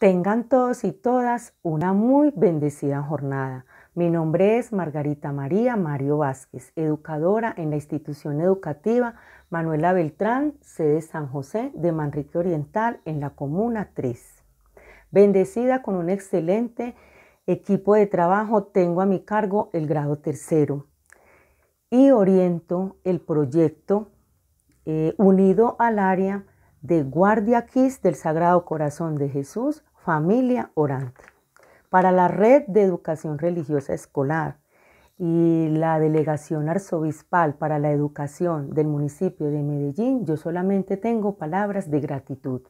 Tengan todos y todas una muy bendecida jornada. Mi nombre es Margarita María Mario Vázquez, educadora en la institución educativa Manuela Beltrán, sede San José de Manrique Oriental en la Comuna 3. Bendecida con un excelente equipo de trabajo, tengo a mi cargo el grado tercero y oriento el proyecto eh, unido al área de Guardia Kiss del Sagrado Corazón de Jesús Familia Orante. Para la Red de Educación Religiosa Escolar y la Delegación Arzobispal para la Educación del municipio de Medellín, yo solamente tengo palabras de gratitud,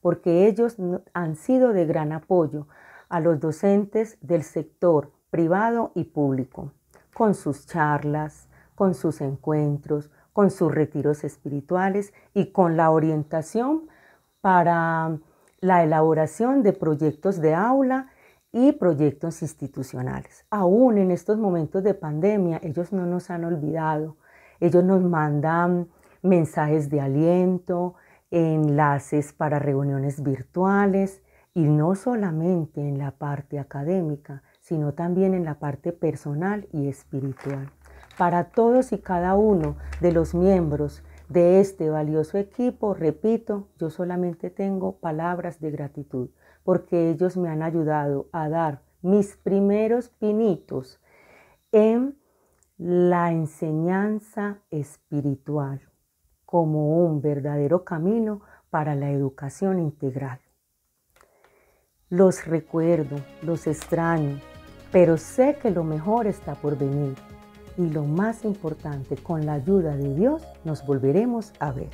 porque ellos han sido de gran apoyo a los docentes del sector privado y público, con sus charlas, con sus encuentros, con sus retiros espirituales y con la orientación para la elaboración de proyectos de aula y proyectos institucionales. Aún en estos momentos de pandemia, ellos no nos han olvidado. Ellos nos mandan mensajes de aliento, enlaces para reuniones virtuales y no solamente en la parte académica, sino también en la parte personal y espiritual. Para todos y cada uno de los miembros de este valioso equipo, repito, yo solamente tengo palabras de gratitud porque ellos me han ayudado a dar mis primeros pinitos en la enseñanza espiritual como un verdadero camino para la educación integral. Los recuerdo, los extraño, pero sé que lo mejor está por venir y lo más importante, con la ayuda de Dios nos volveremos a ver.